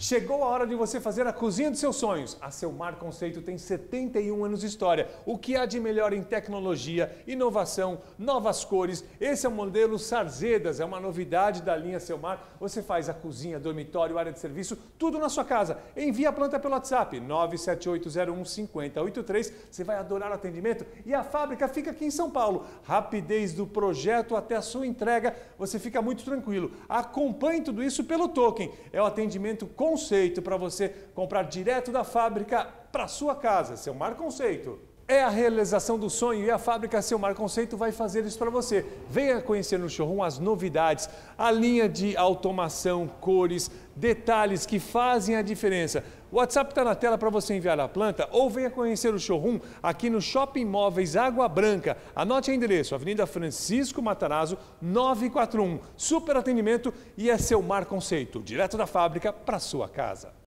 Chegou a hora de você fazer a cozinha dos seus sonhos. A Selmar Conceito tem 71 anos de história. O que há de melhor em tecnologia, inovação, novas cores? Esse é o modelo Sarzedas, é uma novidade da linha Selmar. Você faz a cozinha, dormitório, área de serviço, tudo na sua casa. Envie a planta pelo WhatsApp 978015083. Você vai adorar o atendimento e a fábrica fica aqui em São Paulo. Rapidez do projeto até a sua entrega, você fica muito tranquilo. Acompanhe tudo isso pelo token. É o atendimento com conceito para você comprar direto da fábrica para sua casa. Seu é mar conceito é a realização do sonho e a fábrica Silmar Conceito vai fazer isso para você. Venha conhecer no showroom as novidades, a linha de automação, cores, detalhes que fazem a diferença. O WhatsApp está na tela para você enviar a planta ou venha conhecer o showroom aqui no Shopping Móveis Água Branca. Anote o endereço, Avenida Francisco Matarazzo, 941. Super atendimento e é Silmar Conceito, direto da fábrica para sua casa.